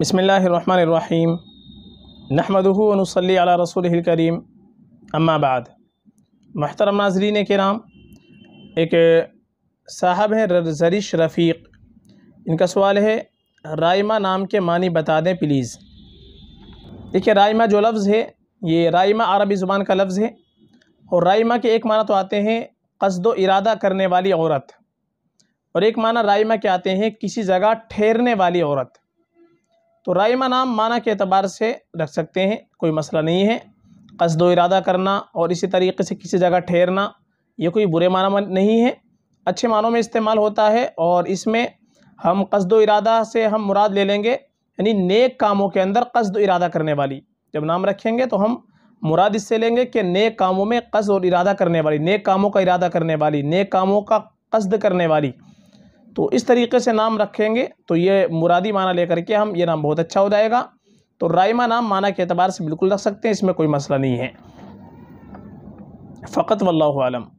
बसमीम नहमदनसली रसूल करीम अम्माबाद महतरम नाजरीन के नाम एक साहब हैं जरिश रफ़ीक इनका सवाल है राइमा नाम के मानी बता दें प्लीज़ देखिए राइमा जो लफ्ज़ है ये राइमा अरबी ज़ुबान का लफ्ज़ है और राइमा के एक माना तो आते हैं कस्दो इरादा करने वाली औरत और एक माना राइमा के आते हैं किसी जगह ठहरने वाली औरत तो राइमा नाम माना के अतबार से रख सकते हैं कोई मसला नहीं है कसद इरादा करना और इसी तरीके से किसी जगह ठहरना ये कोई बुरे माना मन नहीं है अच्छे मानों में इस्तेमाल होता है और इसमें हम कसद इरादा से हम मुराद ले लेंगे यानी नेक कामों के अंदर कसद इरादा करने वाली जब नाम रखेंगे तो हम मुराद इससे लेंगे कि नेक कामों में कसद और इरादा करने वाली नेक कामों का इरादा करने वाली नेक कामों का कसद करने वाली तो इस तरीके से नाम रखेंगे तो ये मुरादी माना लेकर के हम ये नाम बहुत अच्छा हो जाएगा तो रायमा नाम माना के अतबार से बिल्कुल रख सकते हैं इसमें कोई मसला नहीं है फ़कत वल्लम